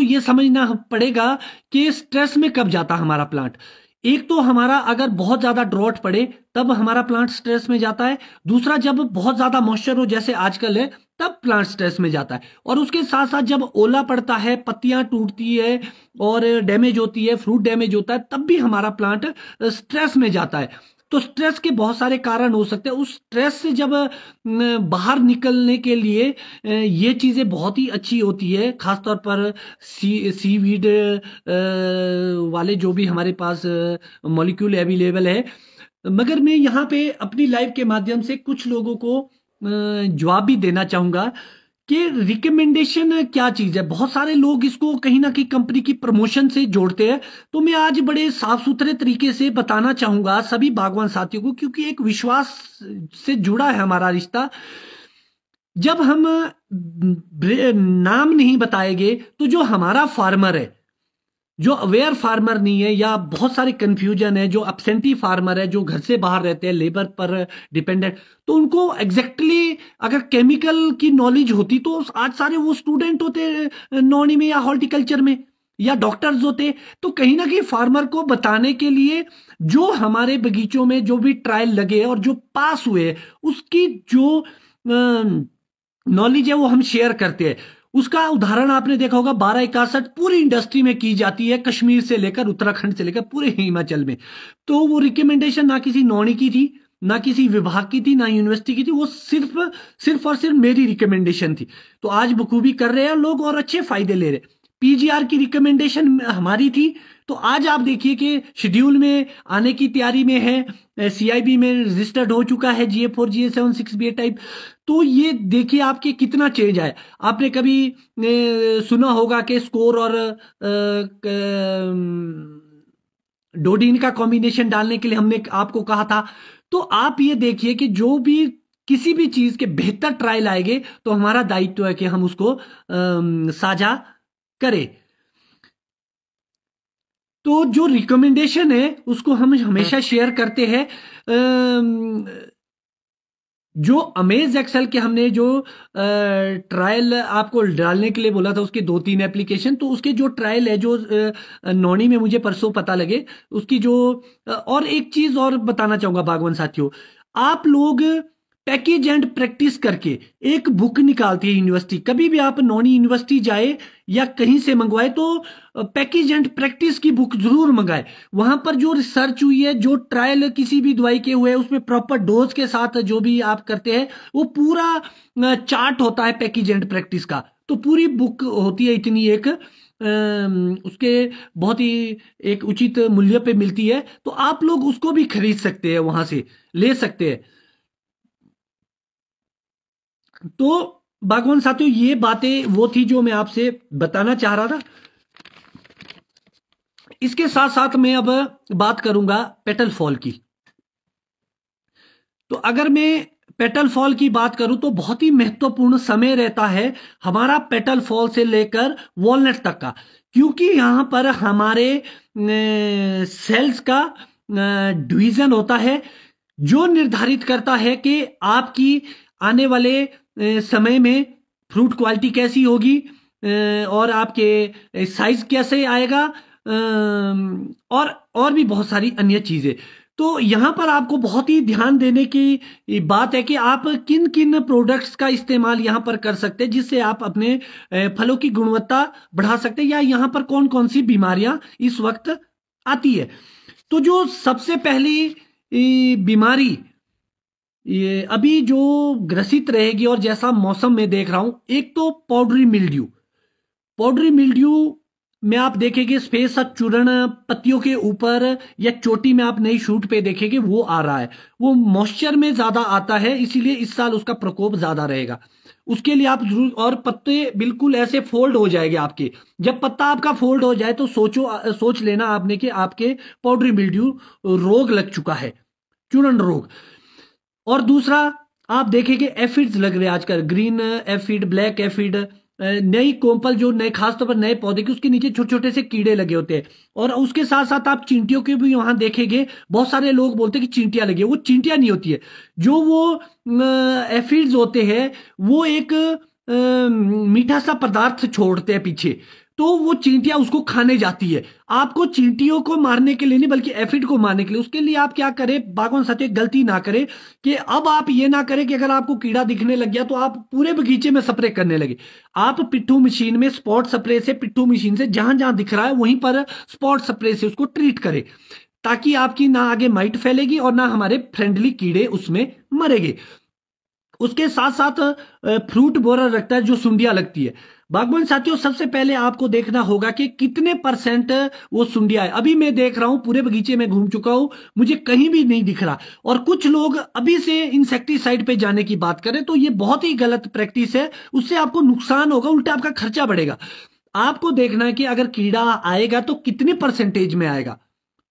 आपको ये समझना पड़ेगा कि स्ट्रेस में कब जाता हमारा प्लांट एक तो हमारा अगर बहुत ज़्यादा ड्रॉट पड़े तब हमारा प्लांट स्ट्रेस में जाता है दूसरा जब बहुत ज़्यादा मॉइस्चर हो जैसे आजकल है तब प्लांट स्ट्रेस में जाता है और उसके साथ साथ जब ओला पड़ता है पत्तियां टूटती है और डैमेज होती है फ्रूट डैमेज होता है तब भी हमारा प्लांट स्ट्रेस में जाता है तो स्ट्रेस के बहुत सारे कारण हो सकते हैं उस स्ट्रेस से जब बाहर निकलने के लिए ये चीज़ें बहुत ही अच्छी होती है ख़ासतौर पर सी सी वीड वाले जो भी हमारे पास मॉलिक्यूल अवेलेबल है मगर मैं यहाँ पे अपनी लाइफ के माध्यम से कुछ लोगों को जवाब भी देना चाहूँगा कि रिकमेंडेशन क्या चीज है बहुत सारे लोग इसको कहीं ना कहीं कंपनी की प्रमोशन से जोड़ते हैं तो मैं आज बड़े साफ सुथरे तरीके से बताना चाहूंगा सभी बागवान साथियों को क्योंकि एक विश्वास से जुड़ा है हमारा रिश्ता जब हम नाम नहीं बताएंगे तो जो हमारा फार्मर है जो अवेयर फार्मर नहीं है या बहुत सारे कंफ्यूजन है जो अपसेंटी फार्मर है जो घर से बाहर रहते हैं लेबर पर डिपेंडेंट तो उनको एग्जैक्टली exactly अगर केमिकल की नॉलेज होती तो आज सारे वो स्टूडेंट होते नॉनी में या हॉर्टिकल्चर में या डॉक्टर्स होते तो कहीं ना कहीं फार्मर को बताने के लिए जो हमारे बगीचों में जो भी ट्रायल लगे और जो पास हुए उसकी जो नॉलेज है वो हम शेयर करते हैं उसका उदाहरण आपने देखा होगा बारह इकासठ पूरी इंडस्ट्री में की जाती है कश्मीर से लेकर उत्तराखंड से लेकर पूरे हिमाचल में तो वो रिकमेंडेशन ना किसी नौनी की थी ना किसी विभाग की थी ना यूनिवर्सिटी की थी वो सिर्फ सिर्फ और सिर्फ मेरी रिकमेंडेशन थी तो आज बखूबी कर रहे हैं लोग और अच्छे फायदे ले रहे हैं पीजीआर की रिकमेंडेशन हमारी थी तो आज आप देखिए कि शेड्यूल में आने की तैयारी में है सीआईबी में रजिस्टर्ड हो चुका है GA four GA seven six B type तो ये देखिए आपके कितना चेंज आए आपने कभी सुना होगा कि स्कोर और डोडीन का कॉम्बिनेशन डालने के लिए हमने आपको कहा था तो आप ये देखिए कि जो भी किसी भी चीज के बेहतर ट्रायल आएंगे तो हमारा दायित्व है कि हम उसको साझा करे तो जो रिकमेंडेशन है उसको हम हमेशा शेयर हम्म। करते हैं जो अमेज एक्सेल के हमने जो ट्रायल आपको डालने के लिए बोला था उसके दो तीन एप्लीकेशन तो उसके जो ट्रायल है जो नॉनी में मुझे परसों पता लगे उसकी जो और एक चीज और बताना चाहूंगा बागवान साथियों आप लोग पैकेज एंड प्रैक्टिस करके एक बुक निकालती है यूनिवर्सिटी कभी भी आप नॉनी यूनिवर्सिटी जाए या कहीं से मंगवाए तो पैकेज एंड प्रैक्टिस की बुक जरूर मंगाए वहां पर जो रिसर्च हुई है जो ट्रायल किसी भी दवाई के हुए उसमें प्रॉपर डोज के साथ जो भी आप करते हैं वो पूरा चार्ट होता है पैकेज एंड प्रैक्टिस का तो पूरी बुक होती है इतनी एक उसके बहुत ही एक उचित मूल्य पे मिलती है तो आप लोग उसको भी खरीद सकते हैं वहां से ले सकते हैं तो बागवान साथियों ये बातें वो थी जो मैं आपसे बताना चाह रहा था इसके साथ साथ मैं अब बात करूंगा पेटल फॉल की तो अगर मैं पेटल फॉल की बात करूं तो बहुत ही महत्वपूर्ण समय रहता है हमारा पेटल फॉल से लेकर वॉलनट तक का क्योंकि यहां पर हमारे सेल्स का डिवीजन होता है जो निर्धारित करता है कि आपकी आने वाले समय में फ्रूट क्वालिटी कैसी होगी और आपके साइज कैसे आएगा और और भी बहुत सारी अन्य चीज़ें तो यहां पर आपको बहुत ही ध्यान देने की बात है कि आप किन किन प्रोडक्ट्स का इस्तेमाल यहां पर कर सकते हैं जिससे आप अपने फलों की गुणवत्ता बढ़ा सकते हैं या यहाँ पर कौन कौन सी बीमारियां इस वक्त आती है तो जो सबसे पहली बीमारी ये अभी जो ग्रसित रहेगी और जैसा मौसम में देख रहा हूं एक तो पाउडरी मिल्ड्यू पाउडरी मिल्ड्यू में आप देखेंगे स्पेस चूर्ण पत्तियों के ऊपर या चोटी में आप नई शूट पे देखेंगे वो आ रहा है वो मॉइस्चर में ज्यादा आता है इसीलिए इस साल उसका प्रकोप ज्यादा रहेगा उसके लिए आप जरूर और पत्ते बिल्कुल ऐसे फोल्ड हो जाएंगे आपके जब पत्ता आपका फोल्ड हो जाए तो सोचो सोच लेना आपने कि आपके पाउडरी मिल्ड्यू रोग लग चुका है चूर्ण रोग और दूसरा आप देखेंगे एफिड्स लग रहे हैं आजकल ग्रीन एफिड ब्लैक एफिड नई कोम्पल जो नए खासतौर पर नए पौधे के उसके नीचे छोटे छोटे से कीड़े लगे होते हैं और उसके साथ साथ आप चिंटियों के भी वहां देखेंगे बहुत सारे लोग बोलते हैं कि चिंटियां लगी वो चिंटियां नहीं होती है जो वो एफिड्स होते हैं वो एक मीठा सा पदार्थ छोड़ते हैं पीछे तो वो चींटियां उसको खाने जाती है आपको चींटियों को मारने के लिए नहीं बल्कि एफिड को मारने के लिए उसके लिए आप क्या करें बागवान साथी गलती ना करें कि अब आप ये ना करें कि अगर आपको कीड़ा दिखने लग गया तो आप पूरे बगीचे में स्प्रे करने लगे आप पिट्ठू मशीन में स्पॉट स्प्रे से पिट्ठू मशीन से जहां जहां दिख रहा है वहीं पर स्पॉट स्प्रे से उसको ट्रीट करे ताकि आपकी ना आगे माइट फैलेगी और ना हमारे फ्रेंडली कीड़े उसमें मरेंगे उसके साथ साथ फ्रूट बोरा रखता है जो सुंडिया लगती है बागवान साथियों सबसे पहले आपको देखना होगा कि कितने परसेंट वो सुंडिया है अभी मैं देख रहा हूं पूरे बगीचे में घूम चुका हूं मुझे कहीं भी नहीं दिख रहा और कुछ लोग अभी से इंसेक्टिसाइड पे जाने की बात करें तो ये बहुत ही गलत प्रैक्टिस है उससे आपको नुकसान होगा उल्टा आपका खर्चा बढ़ेगा आपको देखना है कि अगर कीड़ा आएगा तो कितने परसेंटेज में आएगा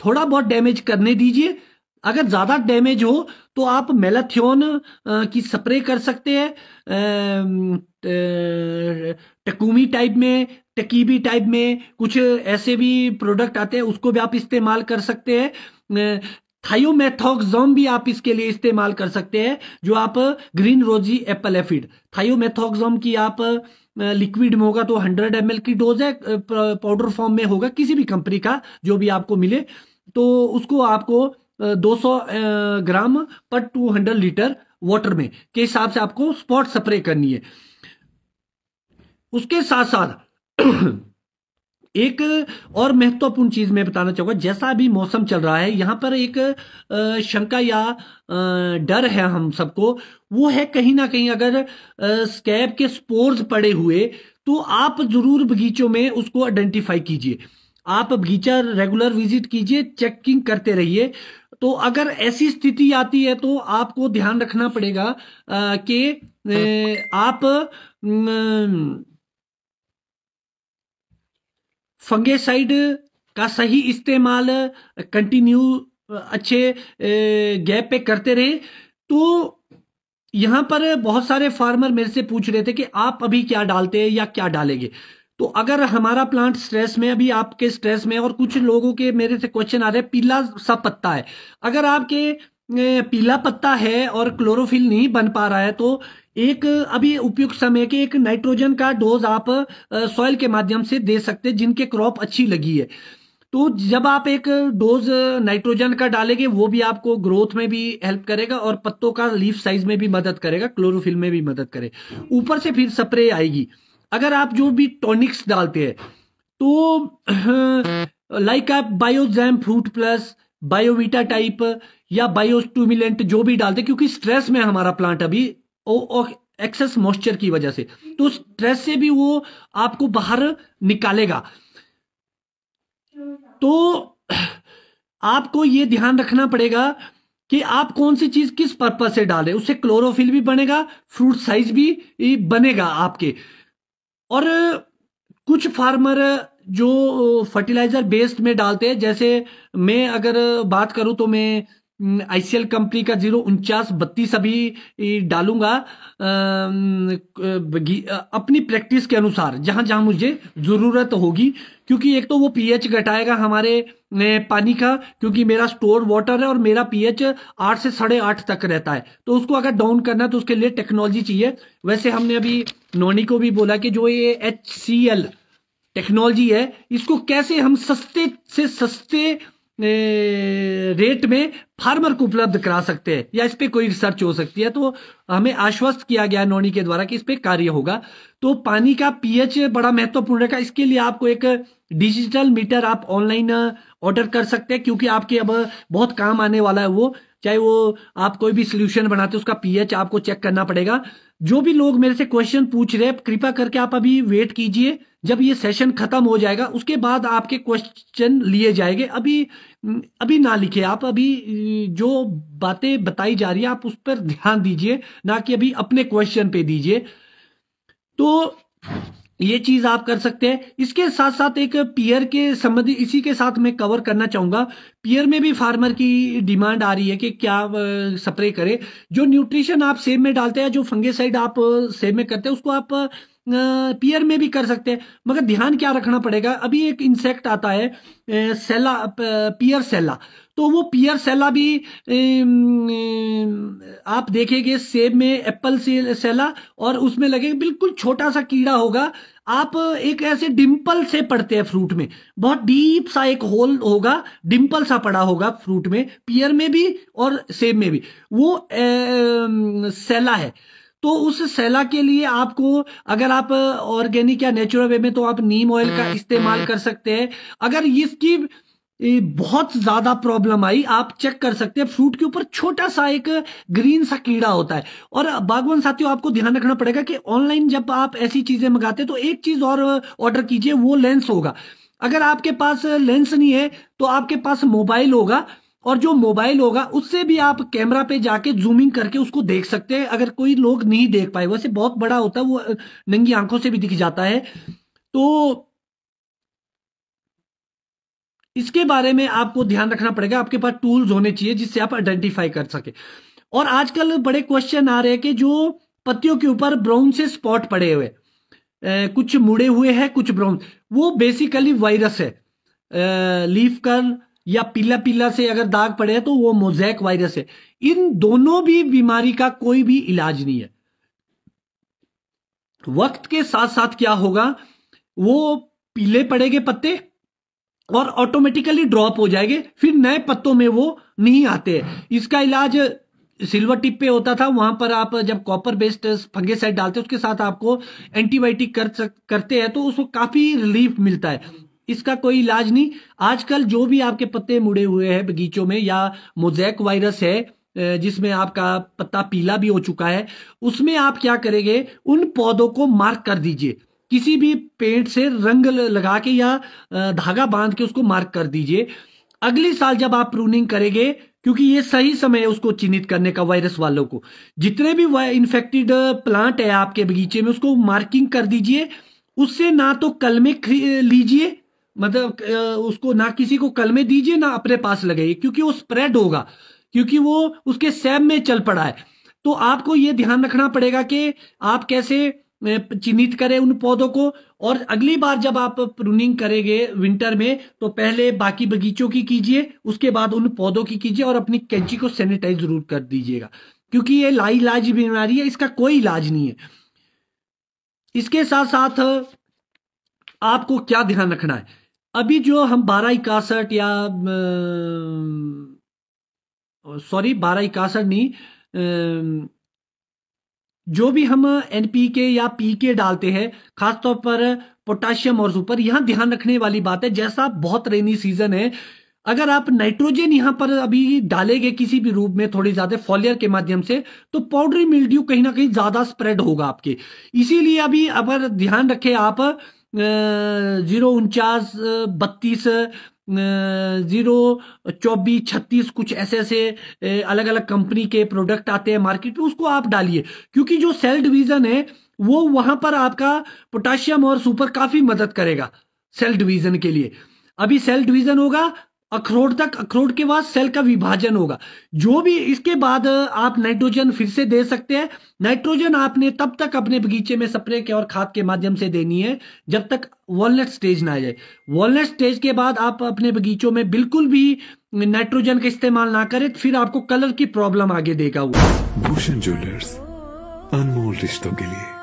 थोड़ा बहुत डैमेज करने दीजिए अगर ज़्यादा डैमेज हो तो आप मेलाथियोन की स्प्रे कर सकते हैं टकूमी टाइप में टकीबी टाइप में कुछ ऐसे भी प्रोडक्ट आते हैं उसको भी आप इस्तेमाल कर सकते हैं थायोमेथोक्सोम भी आप इसके लिए इस्तेमाल कर सकते हैं जो आप ग्रीन रोजी एप्पल एफिड थायोमेथोक्सोम की आप लिक्विड में होगा तो 100 एम की डोज है पाउडर फॉर्म में होगा किसी भी कंपनी का जो भी आपको मिले तो उसको आपको 200 ग्राम पर 200 लीटर वाटर में के हिसाब से आपको स्पॉट स्प्रे करनी है उसके साथ साथ एक और महत्वपूर्ण चीज मैं बताना चाहूंगा जैसा भी मौसम चल रहा है यहां पर एक शंका या डर है हम सबको वो है कहीं ना कहीं अगर स्कैब के स्पोर्स पड़े हुए तो आप जरूर बगीचों में उसको आइडेंटिफाई कीजिए आप बगीचा रेगुलर विजिट कीजिए चेकिंग करते रहिए तो अगर ऐसी स्थिति आती है तो आपको ध्यान रखना पड़ेगा कि आप फंगेसाइड का सही इस्तेमाल कंटिन्यू अच्छे गैप पे करते रहे तो यहां पर बहुत सारे फार्मर मेरे से पूछ रहे थे कि आप अभी क्या डालते हैं या क्या डालेंगे तो अगर हमारा प्लांट स्ट्रेस में अभी आपके स्ट्रेस में और कुछ लोगों के मेरे से क्वेश्चन आ रहे हैं पीला सा पत्ता है अगर आपके पीला पत्ता है और क्लोरोफिल नहीं बन पा रहा है तो एक अभी उपयुक्त समय के एक नाइट्रोजन का डोज आप सॉइल के माध्यम से दे सकते हैं जिनके क्रॉप अच्छी लगी है तो जब आप एक डोज नाइट्रोजन का डालेंगे वो भी आपको ग्रोथ में भी हेल्प करेगा और पत्तों का लीफ साइज में भी मदद करेगा क्लोरोफिल में भी मदद करेगा ऊपर से फिर स्प्रे आएगी अगर आप जो भी टॉनिक्स डालते हैं तो लाइक आप Biozyme fruit plus Biovita type या बायोस्टूमिलेंट जो भी डालते क्योंकि स्ट्रेस में हमारा प्लांट अभी एक्सेस मॉइस्चर की वजह से तो स्ट्रेस से भी वो आपको बाहर निकालेगा तो आपको ये ध्यान रखना पड़ेगा कि आप कौन सी चीज किस पर्पज से डालें उससे क्लोरोफिल भी बनेगा फ्रूट साइज भी बनेगा आपके और कुछ फार्मर जो फर्टिलाइजर बेस्ड में डालते हैं जैसे मैं अगर बात करूं तो मैं आईसीएल कंपनी का जीरो उनचास बत्तीस अभी डालूंगा अपनी प्रैक्टिस के अनुसार जहां जहां मुझे ज़रूरत होगी क्योंकि एक तो वो पीएच घटाएगा हमारे पानी का क्योंकि मेरा स्टोर वाटर है और मेरा पीएच आठ से साढ़े आठ तक रहता है तो उसको अगर डाउन करना है तो उसके लिए टेक्नोलॉजी चाहिए वैसे हमने अभी नोनी को भी बोला कि जो ये एच टेक्नोलॉजी है इसको कैसे हम सस्ते से सस्ते रेट में फार्मर को उपलब्ध करा सकते हैं या इस पर कोई रिसर्च हो सकती है तो हमें आश्वस्त किया गया नोनी के द्वारा कि इस पर कार्य होगा तो पानी का पीएच बड़ा महत्वपूर्ण रहेगा इसके लिए आपको एक डिजिटल मीटर आप ऑनलाइन ऑर्डर कर सकते हैं क्योंकि आपके अब बहुत काम आने वाला है वो चाहे वो आप कोई भी सोल्यूशन बनाते उसका पीएच आपको चेक करना पड़ेगा जो भी लोग मेरे से क्वेश्चन पूछ रहे हैं कृपा करके आप अभी वेट कीजिए जब ये सेशन खत्म हो जाएगा उसके बाद आपके क्वेश्चन लिए जाएंगे अभी अभी ना लिखे आप अभी जो बातें बताई जा रही है आप उस पर ध्यान दीजिए ना कि अभी अपने क्वेश्चन पे दीजिए तो ये चीज आप कर सकते हैं इसके साथ साथ एक पीयर के संबंधित इसी के साथ मैं कवर करना चाहूंगा पीयर में भी फार्मर की डिमांड आ रही है कि क्या स्प्रे करें जो न्यूट्रिशन आप सेब में डालते हैं जो फंगेसाइड आप सेब में करते हैं उसको आप पियर में भी कर सकते हैं मगर ध्यान क्या रखना पड़ेगा अभी एक इंसेक्ट आता है सेला पियर सेला तो वो पियर सेला भी आप देखेंगे सेब में एप्पल से, सेला और उसमें लगे बिल्कुल छोटा सा कीड़ा होगा आप एक ऐसे डिम्पल से पड़ते हैं फ्रूट में बहुत डीप सा एक होल होगा डिम्पल सा पड़ा होगा फ्रूट में पियर में भी और सेब में भी वो ए, सेला है तो उस सैला के लिए आपको अगर आप ऑर्गेनिक या नेचुरल वे में तो आप नीम ऑयल का हम्म, इस्तेमाल हम्म। कर सकते हैं अगर इसकी बहुत ज्यादा प्रॉब्लम आई आप चेक कर सकते हैं फ्रूट के ऊपर छोटा सा एक ग्रीन सा कीड़ा होता है और बागवान साथियों आपको ध्यान रखना पड़ेगा कि ऑनलाइन जब आप ऐसी चीजें मंगाते हैं तो एक चीज और ऑर्डर कीजिए वो लेंस होगा अगर आपके पास लेंस नहीं है तो आपके पास मोबाइल होगा और जो मोबाइल होगा उससे भी आप कैमरा पे जाके जूमिंग करके उसको देख सकते हैं अगर कोई लोग नहीं देख पाए वैसे बहुत बड़ा होता है वो नंगी आंखों से भी दिख जाता है तो इसके बारे में आपको ध्यान रखना पड़ेगा आपके पास टूल्स होने चाहिए जिससे आप आइडेंटिफाई कर सके और आजकल बड़े क्वेश्चन आ रहे हैं कि जो पत्तियों के ऊपर ब्राउन से स्पॉट पड़े हुए ए, कुछ मुड़े हुए हैं कुछ ब्राउन वो बेसिकली वायरस है लीफ कर्ल या पीला पीला से अगर दाग पड़े हैं तो वो मोजैक वायरस है इन दोनों भी बीमारी का कोई भी इलाज नहीं है वक्त के साथ साथ क्या होगा वो पीले पड़ेंगे पत्ते और ऑटोमेटिकली ड्रॉप हो जाएंगे फिर नए पत्तों में वो नहीं आते इसका इलाज सिल्वर टिप पे होता था वहां पर आप जब कॉपर बेस्ड साइड डालते हैं उसके साथ आपको एंटीबायोटिक कर करते हैं तो उसको काफी रिलीफ मिलता है इसका कोई इलाज नहीं आजकल जो भी आपके पत्ते मुड़े हुए हैं बगीचों में या मोजैक वायरस है जिसमें आपका पत्ता पीला भी हो चुका है उसमें आप क्या करेंगे उन पौधों को मार्क कर दीजिए किसी भी पेंट से रंग लगा के या धागा बांध के उसको मार्क कर दीजिए अगले साल जब आप प्रूनिंग करेंगे क्योंकि ये सही समय है उसको चिन्हित करने का वायरस वालों को जितने भी इन्फेक्टेड प्लांट है आपके बगीचे में उसको मार्किंग कर दीजिए उससे ना तो कलमे लीजिए मतलब उसको ना किसी को कल में दीजिए ना अपने पास लगाइए क्योंकि वो स्प्रेड होगा क्योंकि वो उसके सैम में चल पड़ा है तो आपको ये ध्यान रखना पड़ेगा कि आप कैसे चिन्हित करें उन पौधों को और अगली बार जब आप प्रूनिंग करेंगे विंटर में तो पहले बाकी बगीचों की कीजिए उसके बाद उन पौधों की कीजिए और अपनी कैंची को सैनिटाइज जरूर कर दीजिएगा क्योंकि ये लाइलाज बीमारी है इसका कोई इलाज नहीं है इसके साथ साथ आपको क्या ध्यान रखना है अभी जो हम बारह इकासठ या सॉरी बारह इक्यासठ नहीं जो भी हम एन पी के या पी के डालते हैं खासतौर पर पोटाशियम और सुपर यहां ध्यान रखने वाली बात है जैसा बहुत रेनी सीजन है अगर आप नाइट्रोजन यहां पर अभी डालेंगे किसी भी रूप में थोड़ी ज्यादा फॉलियर के माध्यम से तो पाउडरी मिल्ड्यू कहीं ना कहीं ज्यादा स्प्रेड होगा आपके इसीलिए अभी अगर ध्यान रखें आप ज़ीरो उनचास बत्तीस ज़ीरो चौबीस छत्तीस कुछ ऐसे ऐसे अलग अलग कंपनी के प्रोडक्ट आते हैं मार्केट में उसको आप डालिए क्योंकि जो सेल डिवीज़न है वो वहां पर आपका पोटाशियम और सुपर काफ़ी मदद करेगा सेल डिवीज़न के लिए अभी सेल डिवीज़न होगा अखरोट तक अखरोट के बाद सेल का विभाजन होगा जो भी इसके बाद आप नाइट्रोजन फिर से दे सकते हैं नाइट्रोजन आपने तब तक अपने बगीचे में स्प्रे के और खाद के माध्यम से देनी है जब तक वॉलनट स्टेज ना आ जाए वॉलनट स्टेज के बाद आप अपने बगीचों में बिल्कुल भी नाइट्रोजन का इस्तेमाल ना करें फिर आपको कलर की प्रॉब्लम आगे देगा वो भूषण ज्वेलर्स अनमोल रिश्तों के लिए